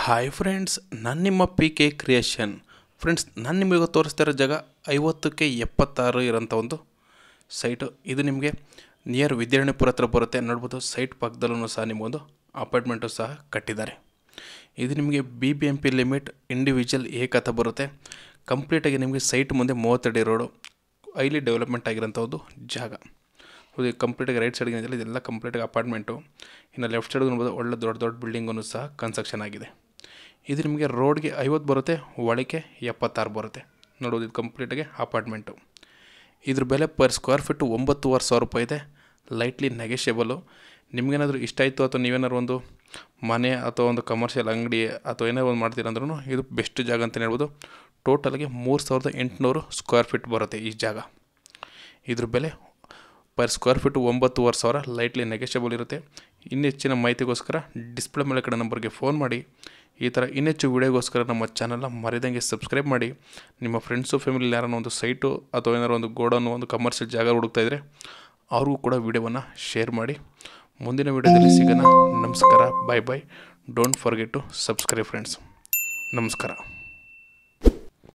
hi friends ನಾನು ನಿಮ್ಮ P K creation friends ನಾನು ನಿಮಗೆ ತೋರಿಸ್ತಾ ಇರೋ ಜಾಗ ಐವತ್ತಕ್ಕೆ ಎಪ್ಪತ್ತಾರು ಇರೋಂಥ ಒಂದು ಸೈಟು ಇದು ನಿಮಗೆ ನಿಯರ್ ವಿದ್ಯಾರಣ್ಯಪುರ ಹತ್ರ ಬರುತ್ತೆ ನೋಡ್ಬೋದು ಸೈಟ್ ಪಕ್ಕದಲ್ಲೂ ಸಹ ನಿಮಗೊಂದು ಅಪಾರ್ಟ್ಮೆಂಟು ಸಹ ಕಟ್ಟಿದ್ದಾರೆ ಇದು ನಿಮಗೆ B B M P limit individual ಏಕಥ ಬರುತ್ತೆ ಕಂಪ್ಲೀಟಾಗಿ ನಿಮಗೆ ಸೈಟ್ ಮುಂದೆ ಮೂವತ್ತಡಿ ರೋಡು ಹೈಲಿ ಡೆವಲಪ್ಮೆಂಟ್ ಆಗಿರೋಂಥ ಒಂದು ಜಾಗ ಇದು ಕಂಪ್ಲೀಟಾಗಿ ರೈಟ್ ಸೈಡ್ಗೆ ಇದೆಲ್ಲ ಕಂಪ್ಲೀಟಾಗಿ ಅಪಾರ್ಟ್ಮೆಂಟು ಇನ್ನು ಲೆಫ್ಟ್ ಸೈಡ್ಗೆ ನೋಡ್ಬೋದು ಒಳ್ಳೆ ದೊಡ್ಡ ದೊಡ್ಡ ಬಿಲ್ಡಿಂಗನ್ನು ಸಹ ಕನ್ಸ್ಟ್ರಕ್ಷನ್ ಆಗಿದೆ ಇದು ನಿಮಗೆ ರೋಡ್ಗೆ ಐವತ್ತು ಬರುತ್ತೆ ಒಳಕ್ಕೆ ಎಪ್ಪತ್ತಾರು ಬರುತ್ತೆ ನೋಡೋದು ಇದು ಕಂಪ್ಲೀಟಾಗಿ ಅಪಾರ್ಟ್ಮೆಂಟು ಇದ್ರ ಬೆಲೆ ಪರ್ ಸ್ಕ್ವೇರ್ ಫೀಟು ಒಂಬತ್ತುವರೆ ಸಾವಿರ ರೂಪಾಯಿ ಇದೆ ಲೈಟ್ಲಿ ನೆಗೆಷಿಯಬಲು ನಿಮಗೇನಾದರೂ ಇಷ್ಟ ಆಯಿತು ಅಥವಾ ನೀವೇನಾದ್ರು ಒಂದು ಮನೆ ಅಥವಾ ಒಂದು ಕಮರ್ಷಿಯಲ್ ಅಂಗಡಿ ಅಥವಾ ಏನಾದ್ರು ಒಂದು ಮಾಡ್ತೀರ ಇದು ಬೆಸ್ಟ್ ಜಾಗ ಅಂತಲೇ ಹೇಳ್ಬೋದು ಟೋಟಲ್ಗೆ ಮೂರು ಸಾವಿರದ ಎಂಟುನೂರು ಸ್ಕ್ವೇರ್ ಫೀಟ್ ಬರುತ್ತೆ ಈ ಜಾಗ ಇದ್ರ ಬೆಲೆ ಪರ್ ಸ್ಕ್ವೇರ್ ಫೀಟು ಒಂಬತ್ತುವರೆ ಸಾವಿರ ಲೈಟ್ಲಿ ನೆಗೆಷಿಯಬಲ್ ಇರುತ್ತೆ ಇನ್ನೆಚ್ಚಿನ ಹೆಚ್ಚಿನ ಮಾಹಿತಿಗೋಸ್ಕರ ಡಿಸ್ಪ್ಲೇ ಮೇಲೆ ಕಡೆ ನಂಬರ್ಗೆ ಫೋನ್ ಮಾಡಿ ಈ ಥರ ಇನ್ನೆಚ್ಚು ವೀಡಿಯೋಗೋಸ್ಕರ ನಮ್ಮ ಚಾನಲ್ನ ಮರೆದಂಗೆ ಸಬ್ಸ್ಕ್ರೈಬ್ ಮಾಡಿ ನಿಮ್ಮ ಫ್ರೆಂಡ್ಸು ಫ್ಯಾಮಿಲಿ ಯಾರನ್ನೋ ಒಂದು ಸೈಟು ಅಥವಾ ಏನಾರು ಒಂದು ಗೋಡನ್ನು ಒಂದು ಕಮರ್ಷಿಯಲ್ ಜಾಗ ಹುಡುಕ್ತಾ ಇದ್ದರೆ ಅವ್ರಿಗೂ ಕೂಡ ವೀಡಿಯೋವನ್ನು ಶೇರ್ ಮಾಡಿ ಮುಂದಿನ ವೀಡಿಯೋದಲ್ಲಿ ಸಿಗೋಣ ನಮಸ್ಕಾರ bye bye don't forget to subscribe friends ನಮಸ್ಕಾರ